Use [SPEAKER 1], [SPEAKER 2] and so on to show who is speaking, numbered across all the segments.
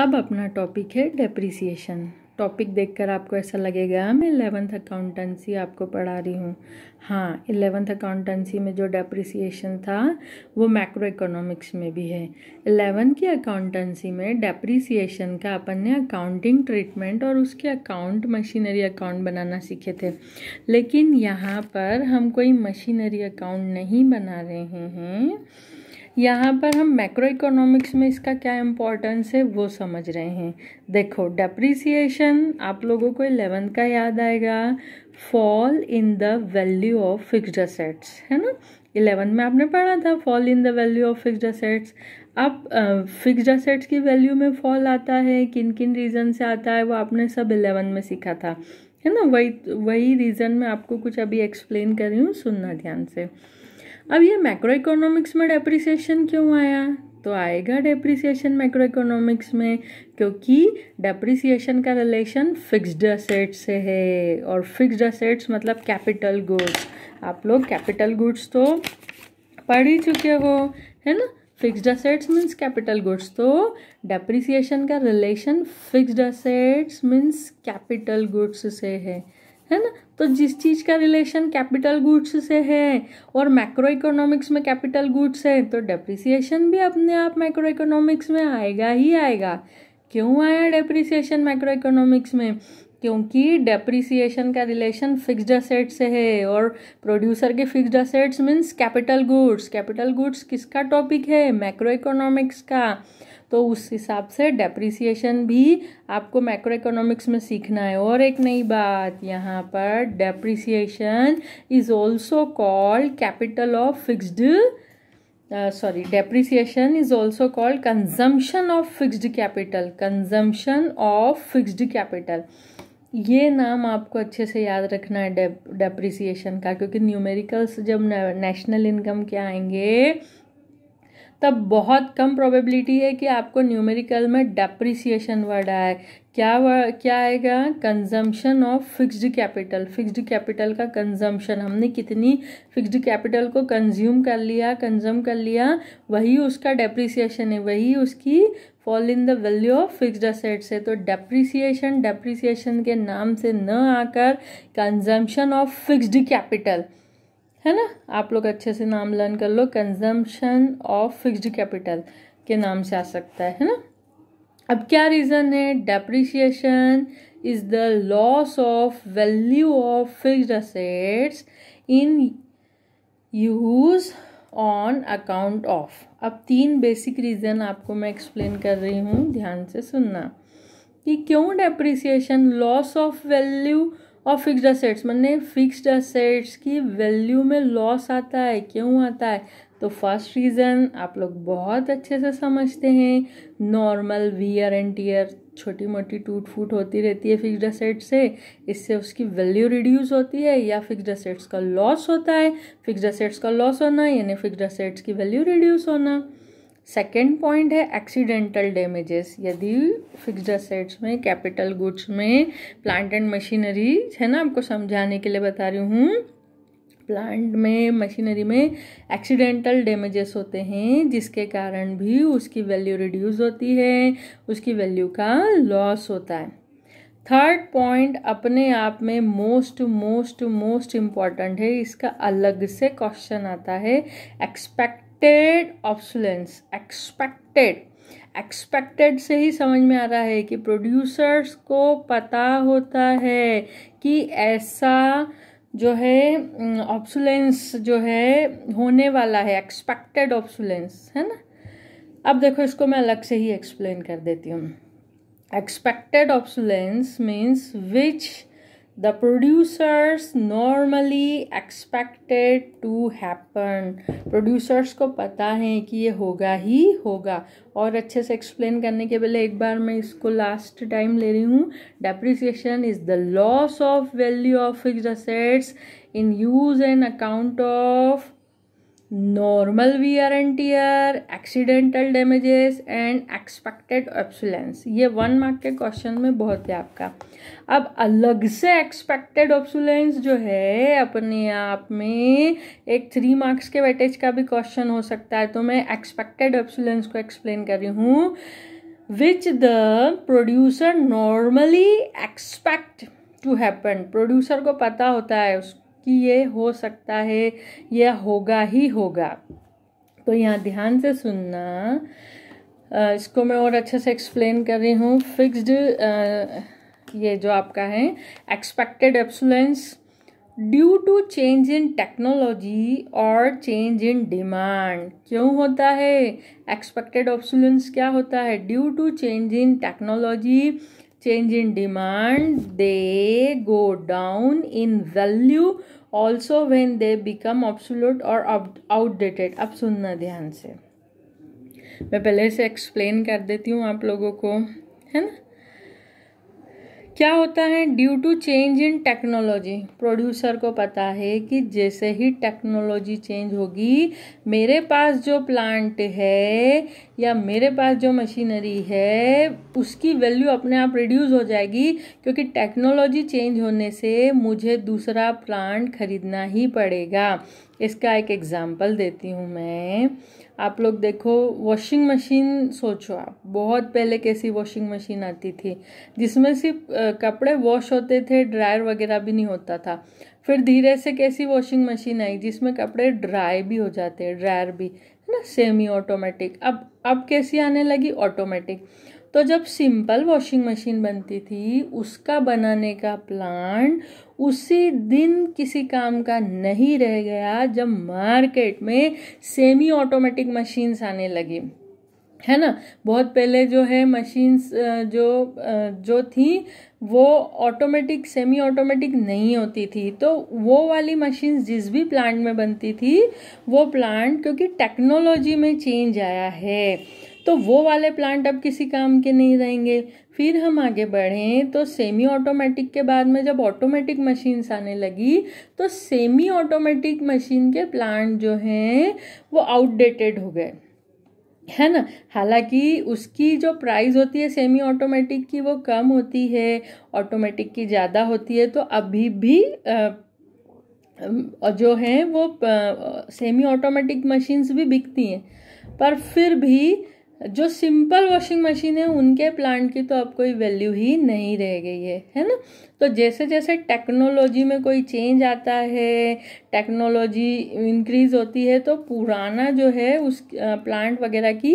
[SPEAKER 1] अब अपना टॉपिक है डेप्रिसिएशन टॉपिक देखकर आपको ऐसा लगेगा हाँ, मैं इलेवंथ अकाउंटेंसी आपको पढ़ा रही हूँ हाँ इलेवंथ अकाउंटेंसी में जो डेप्रिसिएशन था वो मैक्रो इकोनॉमिक्स में भी है एलेवन की अकाउंटेंसी में डेप्रिसिएशन का अपन ने अकाउंटिंग ट्रीटमेंट और उसके अकाउंट मशीनरी अकाउंट बनाना सीखे थे लेकिन यहाँ पर हम कोई मशीनरी अकाउंट नहीं बना रहे हैं यहाँ पर हम मैक्रो इकोनॉमिक्स में इसका क्या इम्पोर्टेंस है वो समझ रहे हैं देखो डेप्रिसिएशन आप लोगों को इलेवेंथ का याद आएगा fall in the value of fixed assets है ना इलेवेंथ में आपने पढ़ा था fall in the value of fixed assets अब फिक्स्ड असेट्स की वैल्यू में फॉल आता है किन किन रीज़न से आता है वो आपने सब इलेवन में सीखा था है ना वही वही रीज़न में आपको कुछ अभी एक्सप्लेन कर रही हूँ सुनना ध्यान से अब ये मैक्रो इकोनॉमिक्स में डेप्रिसिएशन क्यों आया तो आएगा डेप्रिसिएशन मैक्रो इकोनॉमिक्स में क्योंकि डेप्रिसिएशन का रिलेशन फिक्स्ड असेट्स से है और फिक्स्ड असेट्स मतलब कैपिटल गुड्स आप लोग कैपिटल गुड्स तो पढ़ ही चुके हो है ना fixed assets means capital goods तो डेप्रिसिएशन का relation fixed assets means capital goods से है है ना तो जिस चीज़ का रिलेशन कैपिटल गुड्स से है और मैक्रो इकोनॉमिक्स में कैपिटल गुड्स है तो डेप्रिसिएशन भी अपने आप मैक्रो इकोनॉमिक्स में आएगा ही आएगा क्यों आया डेप्रिसिएशन मैक्रो इकोनॉमिक्स में क्योंकि डेप्रिसिएशन का रिलेशन फिक्स्ड असेट से है और प्रोड्यूसर के fixed assets means capital goods capital goods किसका टॉपिक है मैक्रो इकोनॉमिक्स का तो उस हिसाब से डेप्रिसिएशन भी आपको मैक्रो इकोनॉमिक्स में सीखना है और एक नई बात यहाँ पर depreciation is also called capital of fixed sorry depreciation is also called consumption of fixed capital consumption of fixed capital ये नाम आपको अच्छे से याद रखना है डेप्रिसिएशन का क्योंकि न्यूमेरिकल्स जब नेशनल इनकम के आएंगे तब बहुत कम प्रोबेबिलिटी है कि आपको न्यूमेरिकल में डेप्रिसिएशन वर्ड आए क्या वर्ड क्या आएगा consumption of fixed capital fixed capital का कंजम्पशन हमने कितनी फिक्स्ड कैपिटल को कंज्यूम कर लिया कंजम कर लिया वही उसका डेप्रिसिएशन है वही उसकी fall in the value of fixed assets है तो डेप्रिसिएशन डेप्रिसिएशन के नाम से न आकर कंजम्पशन ऑफ फिक्स्ड कैपिटल है ना आप लोग अच्छे से नाम लर्न कर लो कंजम्पशन ऑफ फिक्स्ड कैपिटल के नाम से आ सकता है है ना अब क्या रीज़न है depreciation is the loss of value of fixed assets in use on account of अब तीन बेसिक रीज़न आपको मैं एक्सप्लेन कर रही हूँ ध्यान से सुनना कि क्यों डेप्रिसिएशन लॉस ऑफ वैल्यू और फिक्स्ड असेट्स मैंने फिक्स्ड असेट्स की वैल्यू में लॉस आता है क्यों आता है तो फर्स्ट रीज़न आप लोग बहुत अच्छे से समझते हैं नॉर्मल वीयर एंड टीयर छोटी मोटी टूट फूट होती रहती है फिक्स्ड असेट्स से इससे उसकी वैल्यू रिड्यूस होती है या फिक्स्ड असेट्स का लॉस होता है फिक्स्ड असेट्स का लॉस होना यानी फिक्स्ड असेट्स की वैल्यू रिड्यूस होना सेकेंड पॉइंट है एक्सीडेंटल डैमेजेस यदि फिक्स असेट्स में कैपिटल गुड्स में प्लांट एंड मशीनरीज है ना आपको समझाने के लिए बता रही हूँ प्लांट में मशीनरी में एक्सीडेंटल डैमेजेस होते हैं जिसके कारण भी उसकी वैल्यू रिड्यूस होती है उसकी वैल्यू का लॉस होता है थर्ड पॉइंट अपने आप में मोस्ट मोस्ट मोस्ट इम्पॉर्टेंट है इसका अलग से क्वेश्चन आता है expect expected obsolescence expected expected से ही समझ में आ रहा है कि प्रोड्यूसर्स को पता होता है कि ऐसा जो है ऑप्सुलेंस जो है होने वाला है एक्सपेक्टेड ऑप्सुलेंस है ना अब देखो इसको मैं अलग से ही एक्सप्लेन कर देती हूँ expected obsolescence means which the producers normally expected to happen producers को पता है कि ये होगा ही होगा और अच्छे से explain करने के पहले एक बार मैं इसको last time ले रही हूँ depreciation is the loss of value of fixed assets in use and account of normal wear and tear accidental damages and expected obsolescence ये वन मार्क के क्वेश्चन में बहुत है आपका अब अलग से एक्सपेक्टेड ऑब्सुलेंस जो है अपने आप में एक थ्री मार्क्स के वेटेज का भी क्वेश्चन हो सकता है तो मैं एक्सपेक्टेड ऑब्सुलेंस को एक्सप्लेन कर रही हूँ which the producer normally expect to happen producer को पता होता है उस कि ये हो सकता है यह होगा ही होगा तो यहाँ ध्यान से सुनना इसको मैं और अच्छे से एक्सप्लेन कर रही हूँ फिक्स्ड ये जो आपका है expected obsolescence due to change in technology और चेंज इन डिमांड क्यों होता है एक्सपेक्टेड ऑब्सुलेंस क्या होता है due to change in technology change in demand they go down in value also when they become obsolete or outdated अब सुनना ध्यान से मैं पहले से एक्सप्लेन कर देती हूँ आप लोगों को है ना क्या होता है due to change in technology producer को पता है कि जैसे ही टेक्नोलॉजी चेंज होगी मेरे पास जो प्लांट है या मेरे पास जो मशीनरी है उसकी वैल्यू अपने आप रिड्यूस हो जाएगी क्योंकि टेक्नोलॉजी चेंज होने से मुझे दूसरा प्लांट खरीदना ही पड़ेगा इसका एक एग्ज़ाम्पल देती हूँ मैं आप लोग देखो वॉशिंग मशीन सोचो आप बहुत पहले कैसी वॉशिंग मशीन आती थी जिसमें सिर्फ कपड़े वॉश होते थे ड्रायर वगैरह भी नहीं होता था फिर धीरे से कैसी वॉशिंग मशीन आई जिसमें कपड़े ड्राई भी हो जाते हैं ड्रायर भी है ना सेमी ऑटोमेटिक अब अब कैसी आने लगी ऑटोमेटिक तो जब सिंपल वॉशिंग मशीन बनती थी उसका बनाने का प्लान उसी दिन किसी काम का नहीं रह गया जब मार्केट में सेमी ऑटोमेटिक मशीन्स आने लगी है ना बहुत पहले जो है मशीन्स जो जो थी वो ऑटोमेटिक सेमी ऑटोमेटिक नहीं होती थी तो वो वाली मशीन्स जिस भी प्लांट में बनती थी वो प्लांट क्योंकि टेक्नोलॉजी में चेंज आया है तो वो वाले प्लांट अब किसी काम के नहीं रहेंगे फिर हम आगे बढ़ें तो सेमी ऑटोमेटिक के बाद में जब ऑटोमेटिक मशीन्स आने लगी तो सेमी ऑटोमेटिक मशीन के प्लांट जो हैं वो आउटडेटेड हो गए है ना हालांकि उसकी जो प्राइस होती है सेमी ऑटोमेटिक की वो कम होती है ऑटोमेटिक की ज़्यादा होती है तो अभी भी जो हैं वो सेमी ऑटोमेटिक मशीन्स भी बिकती हैं पर फिर भी जो सिंपल वॉशिंग मशीन है उनके प्लांट की तो अब कोई वैल्यू ही नहीं रह गई है है ना तो जैसे जैसे टेक्नोलॉजी में कोई चेंज आता है टेक्नोलॉजी इंक्रीज होती है तो पुराना जो है उस प्लांट वगैरह की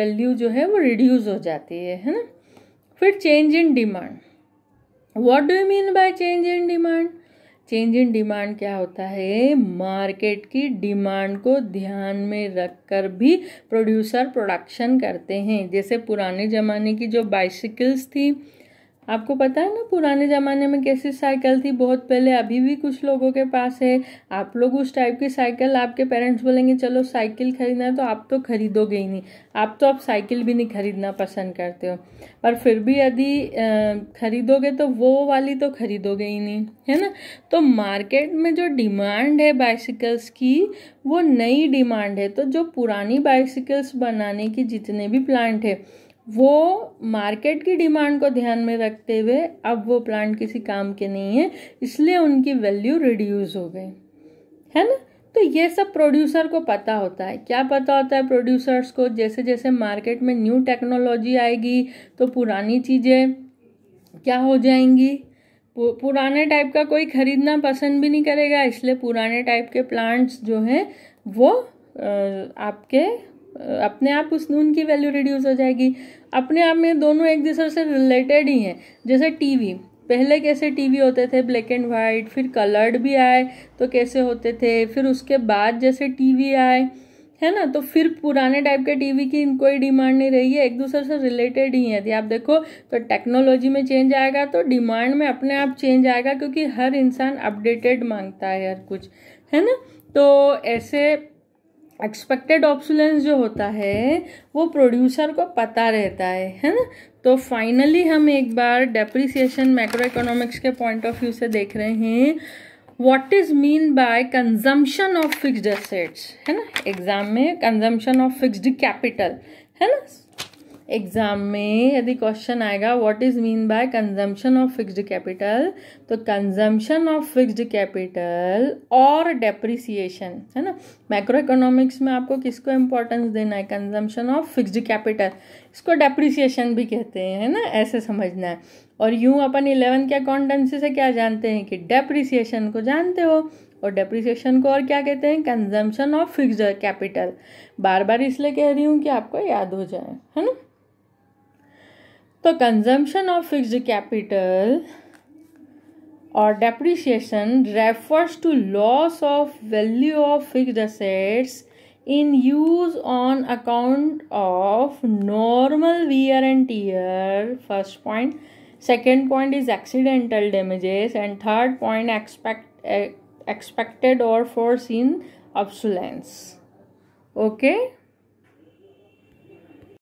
[SPEAKER 1] वैल्यू जो है वो रिड्यूस हो जाती है है ना फिर change in demand what do you mean by change in demand change in demand क्या होता है मार्केट की डिमांड को ध्यान में रखकर भी प्रोड्यूसर प्रोडक्शन करते हैं जैसे पुराने ज़माने की जो बाइसिकल्स थी आपको पता है ना पुराने ज़माने में कैसी साइकिल थी बहुत पहले अभी भी कुछ लोगों के पास है आप लोग उस टाइप की साइकिल आपके पेरेंट्स बोलेंगे चलो साइकिल खरीदना है तो आप तो खरीदोगे ही नहीं आप तो अब साइकिल भी नहीं खरीदना पसंद करते हो पर फिर भी यदि खरीदोगे तो वो वाली तो खरीदोगे ही नहीं है ना तो मार्केट में जो डिमांड है बाइसिकल्स की वो नई डिमांड है तो जो पुरानी बाइसिकल्स बनाने की जितने भी प्लांट है वो मार्केट की डिमांड को ध्यान में रखते हुए अब वो प्लांट किसी काम के नहीं है इसलिए उनकी वैल्यू रिड्यूस हो गई है ना तो ये सब प्रोड्यूसर को पता होता है क्या पता होता है प्रोड्यूसर्स को जैसे जैसे मार्केट में न्यू टेक्नोलॉजी आएगी तो पुरानी चीज़ें क्या हो जाएंगी पुराने टाइप का कोई ख़रीदना पसंद भी नहीं करेगा इसलिए पुराने टाइप के प्लांट्स जो हैं वो आपके अपने आप उस उनकी वैल्यू रिड्यूस हो जाएगी अपने आप में दोनों एक दूसरे से रिलेटेड ही हैं जैसे टीवी पहले कैसे टीवी होते थे ब्लैक एंड वाइट फिर कलर्ड भी आए तो कैसे होते थे फिर उसके बाद जैसे टीवी आए है ना तो फिर पुराने टाइप के टीवी की कोई डिमांड नहीं रही है एक दूसरे से रिलेटेड ही है आप देखो तो टेक्नोलॉजी में चेंज आएगा तो डिमांड में अपने आप चेंज आएगा क्योंकि हर इंसान अपडेटेड मांगता है हर कुछ है ना तो ऐसे एक्सपेक्टेड ऑप्सुलेंस जो होता है वो प्रोड्यूसर को पता रहता है है ना तो फाइनली हम एक बार डेप्रिसिएशन माइक्रो इकोनॉमिक्स के पॉइंट ऑफ व्यू से देख रहे हैं what is mean by consumption of fixed assets है ना एग्जाम में कंजम्पशन ऑफ फिक्स्ड कैपिटल है ना एग्ज़ाम में यदि क्वेश्चन आएगा what is mean by consumption of fixed capital तो कंजम्पशन ऑफ फिक्स्ड कैपिटल और डेप्रिसिएशन है ना मैक्रो इकोनॉमिक्स में आपको किसको इम्पोर्टेंस देना है कंजम्पशन ऑफ फिक्स्ड कैपिटल इसको डेप्रिसिएशन भी कहते हैं है ना ऐसे समझना है और यूँ अपन इलेवन के अकाउंटेंसी से क्या जानते हैं कि डेप्रिसिएशन को जानते हो और डेप्रिसिएशन को और क्या कहते हैं कंजम्पशन ऑफ फिक्स्ड कैपिटल बार बार इसलिए कह रही हूँ कि आपको याद हो जाए है ना तो कंजम्पशन ऑफ फिक्स्ड कैपिटल और depreciation refers to loss of value of fixed assets in use on account of normal wear and tear first point second point is accidental damages and third point eh, expected or foreseen obsolescence okay